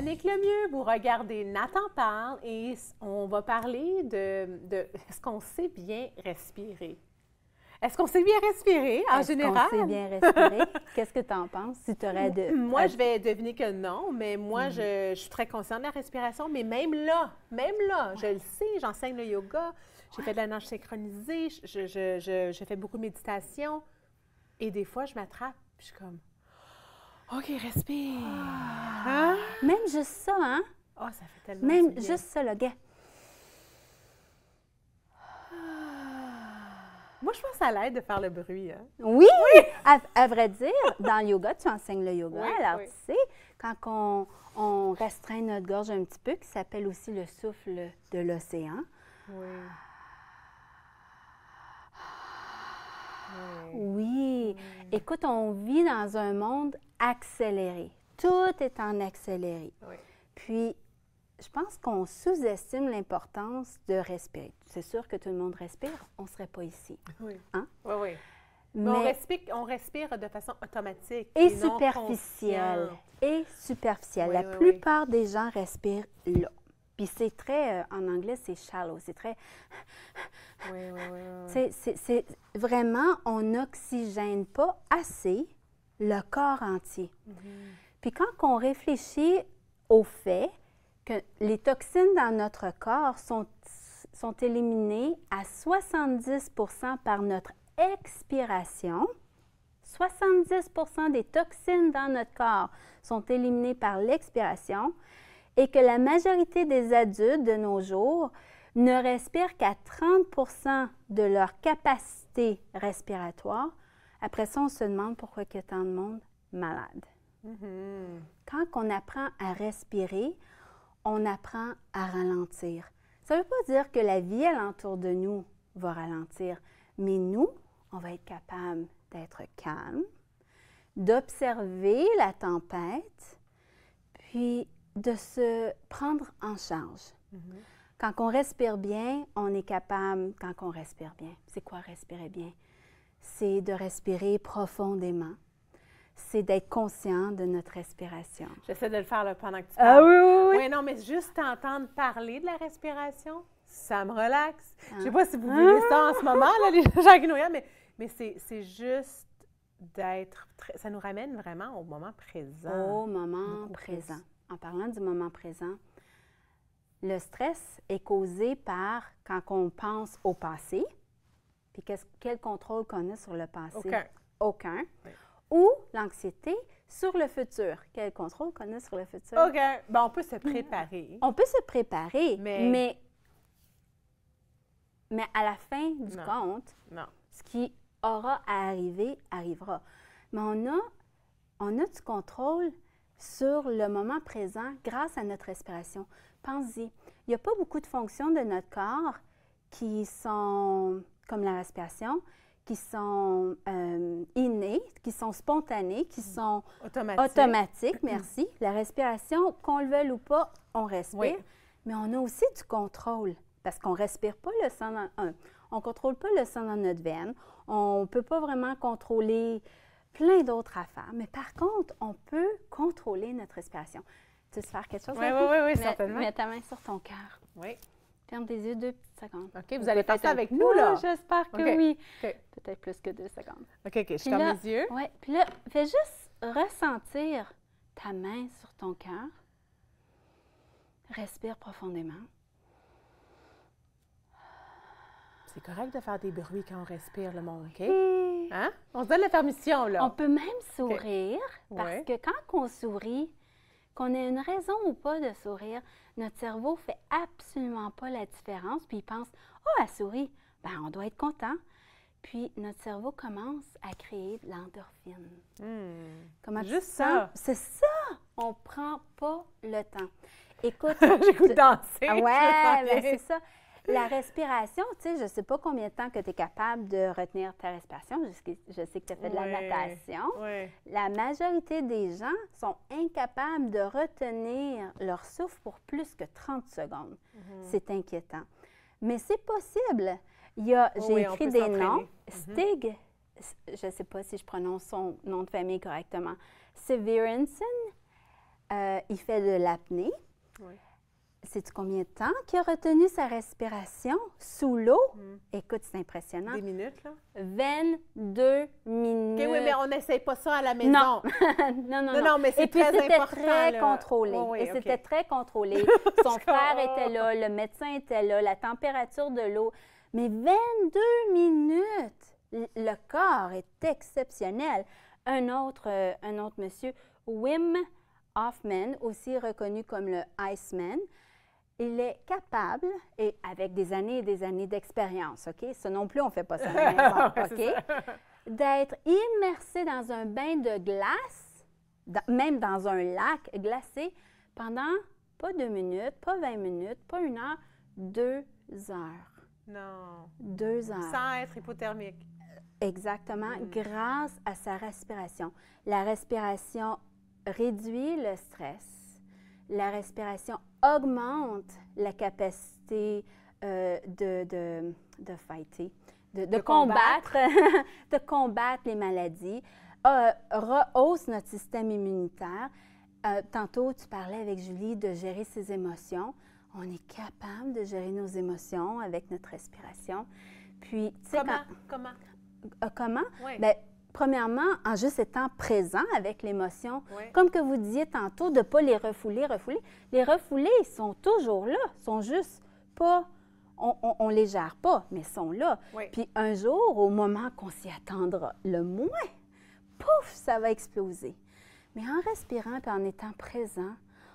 le Lemieux, vous regardez Nathan parle et on va parler de, est-ce qu'on sait bien respirer? Est-ce qu'on sait bien respirer en général? Est-ce qu'on sait bien respirer. Qu'est-ce que tu en penses tu aurais Moi, je vais deviner que non, mais moi, mm. je, je, suis très consciente de la respiration, mais même là, même là, je le sais, j'enseigne le yoga, j'ai fait de la nage synchronisée, je, je, fais beaucoup de méditation et des fois, je m'attrape, je suis comme, OK, respire. Ah. Hein? Même juste ça, hein? Oh, ça fait tellement Même juste ça, le gars. Moi, je pense à l'aide de faire le bruit. Hein? Oui! À, vrai dire, dans le yoga, tu enseignes le yoga. alors, tu sais, quand on, on, restreint notre gorge un petit peu, qui s'appelle aussi le souffle de l'océan, oui. Oui. Écoute, on vit dans un monde accéléré. Tout est en accéléré. Puis, je pense qu'on sous-estime l'importance de respirer. C'est sûr que tout le monde respire, on ne serait pas ici. Oui. Hein? Oui, Mais, on, respire, de façon automatique. Et, superficielle. Et superficielle. La plupart des gens respirent là. Puis c'est très, euh, en anglais, c'est shallow, c'est très c'est vraiment, on n'oxygène pas assez le corps entier. Mhm. Puis quand on réfléchit au fait que les toxines dans notre corps sont, sont éliminées à 70 par notre expiration, 70 des toxines dans notre corps sont éliminées par l'expiration et que la majorité des adultes de nos jours ne respirent qu'à 30 de leur capacité respiratoire. Après ça, on se demande pourquoi il a tant de monde malade. Mm-hmm. Quand on apprend à respirer, on apprend à ralentir. Ça ne veut pas dire que la vie alentour de nous va ralentir, mais nous, on va être capable d'être calme, d'observer la tempête, puis de se prendre en charge. Mm-hmm. Quand on respire bien, on est capable, quand on respire bien, c'est quoi respirer bien? C'est de respirer profondément. C'est d'être conscient de notre respiration. J'essaie de le faire pendant que tu ah parles. Ah oui, oui, oui. non, mais juste entendre parler de la respiration, ça me relaxe. Je ne sais ah. pas si vous ah. vivez ça en ce moment, là, les gens qui nous regardent, mais, mais c'est juste d'être. Ça nous ramène vraiment au moment présent. Au moment présent. En parlant du moment présent, le stress est causé par quand on pense au passé, puis quel contrôle qu'on a sur le passé? Aucun. Ou l'anxiété sur le futur. Quel contrôle qu'on a sur le futur? Aucun. on peut se préparer. On peut se préparer, mais, mais, à la fin du compte, ce qui aura à arriver arrivera. Mais on a, on a du contrôle sur le moment présent grâce à notre respiration pensez il n'y a pas beaucoup de fonctions de notre corps qui sont, comme la respiration, qui sont euh, innées, qui sont spontanées, qui mm. sont automatiques. merci. La respiration, qu'on le veuille ou pas, on respire. Mais on a aussi du contrôle parce qu'on ne respire pas le sang on contrôle pas le sang dans notre veine. On ne peut pas vraiment contrôler plein d'autres affaires. Mais par contre, on peut contrôler notre respiration faire quelque chose? Oui, oui, oui, oui, certainement. Mets ta main sur ton cœur. Oui. Ferme tes yeux deux secondes. OK, vous allez passer avec nous, là? Ah, j'espère que oui. Peut-être plus que deux secondes. OK, OK, je ferme les yeux. Oui, puis là, fais juste ressentir ta main sur ton cœur. Respire profondément. C'est correct de faire des bruits quand on respire, le monde, OK? Hein? On se donne la permission, là. On peut même sourire parce que quand on sourit, qu'on ait une raison ou pas de sourire, notre cerveau fait absolument pas la différence, puis il pense Oh, elle sourit, ben on doit être content. Puis notre cerveau commence à créer de l'endorphine. Hmm. Juste ça. C'est ça. On prend pas le temps. Écoute. J'écoute danser. Ah ouais, mais ben, c'est ça la respiration, tu sais, je ne sais pas combien de temps que tu es capable de retenir ta respiration. Je sais que tu fais de la natation. La majorité des gens sont incapables de retenir leur souffle pour plus que 30 secondes. Mhm. C'est inquiétant. Mais c'est possible. Il oh j'ai écrit des noms. Mhm. Stig, je ne sais pas si je prononce son nom de famille correctement. Severinson, euh, il fait de l'apnée. Oui sais-tu combien de temps qu'il a retenu sa respiration sous l'eau? Hmm. Écoute, c'est impressionnant. Des minutes, là? 22 minutes. OK, oui, mais on n'essaye pas ça à la maison. Non, non, non, non, non. mais c'est très important. Très contrôlé. Et c'était très contrôlé. Son frère était là, le médecin était là, la température de l'eau. Mais 22 minutes! Le corps est exceptionnel. Un autre, euh, un autre monsieur, Wim... Hoffman, aussi reconnu comme le Iceman, il est capable, et avec des années et des années d'expérience, OK? Ça non plus, on ne fait pas ça, OK? D'être immersé dans un bain de glace, même dans un lac glacé, pendant pas deux minutes, pas vingt minutes, pas une heure, deux heures. Non. Deux heures. Sans être hypothermique. Exactement, mm. grâce à sa respiration. La respiration réduit le stress la respiration augmente la capacité euh, de, de, de, fighter, de, combattre, de combattre les maladies, euh, rehausse notre système immunitaire. Euh, tantôt, tu parlais avec Julie de gérer ses émotions. On est capable de gérer nos émotions avec notre respiration. Puis, comment? comment? comment? Oui. Ben, premièrement, en juste étant présent avec l'émotion, comme que vous disiez tantôt, de ne pas les refouler, refouler. Les refouler, sont toujours là, sont juste pas... On, ne les gère pas, mais sont là. Puis un jour, au moment qu'on s'y attendra le moins, pouf, ça va exploser. Mais en respirant et en étant présent,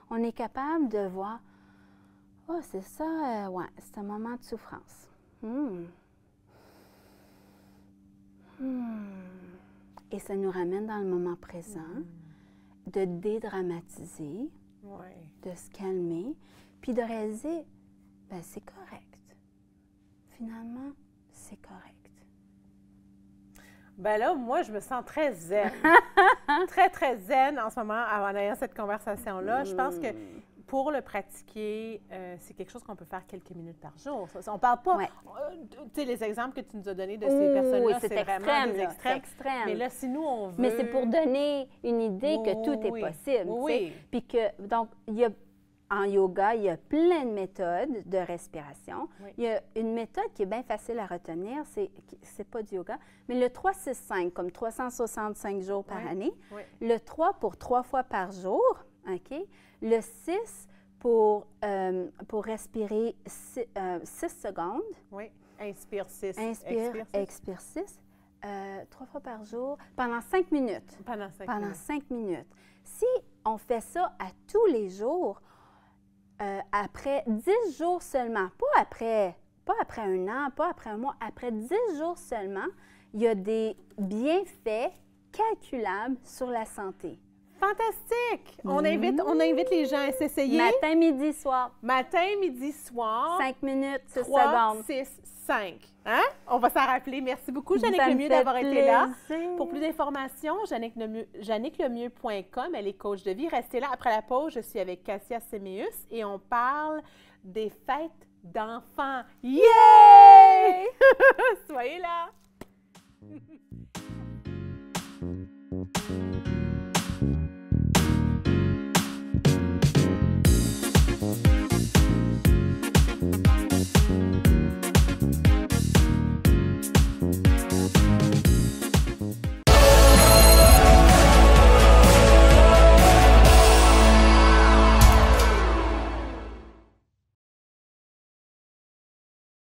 on est capable de voir, oh, c'est ça, euh, ouais, c'est un moment de souffrance. Hmm. Hmm. Et ça nous ramène dans le moment présent, mm-hmm. de dédramatiser, de se calmer, puis de réaliser, ben, c'est correct. Finalement, c'est correct. Ben là, moi, je me sens très zen. très, très zen en ce moment en ayant cette conversation-là. Je pense que mm pour le pratiquer, euh, c'est quelque chose qu'on peut faire quelques minutes par jour. On parle pas, euh, tu sais, les exemples que tu nous as donnés de ces personnes-là, c'est extrême, vraiment extrême. Mais là, si nous, on veut... Mais c'est pour donner une idée que tout est possible. Oui. Puis que, donc, il y a en yoga, il y a plein de méthodes de respiration. Il y a une méthode qui est bien facile à retenir, c'est c'est pas du yoga, mais le 365 comme 365 jours par année, le 3 pour trois fois par jour, le 6 euh, pour, respirer 6 euh, secondes. Oui. Inspire 6. Inspire, expire 6. Euh, trois fois par jour pendant 5 minutes. Pendant cinq pendant minutes. minutes. Si on fait ça à tous les jours, euh, après dix jours seulement, pas après, pas après un an, pas après un mois, après dix jours seulement, il y a des bienfaits calculables sur la santé. Fantastique! On, mm-hmm. invite, on invite les gens à s'essayer. Matin, midi, soir. Matin, midi, soir. Cinq minutes, 6 secondes. 6, 5. Hein? On va s'en rappeler. Merci beaucoup, Jannick Lemieux, d'avoir été là. Pour plus d'informations, jannickLemieux.com. Elle est coach de vie. Restez là. Après la pause, je suis avec Cassia Séméus et on parle des fêtes d'enfants. Yay! Soyez là!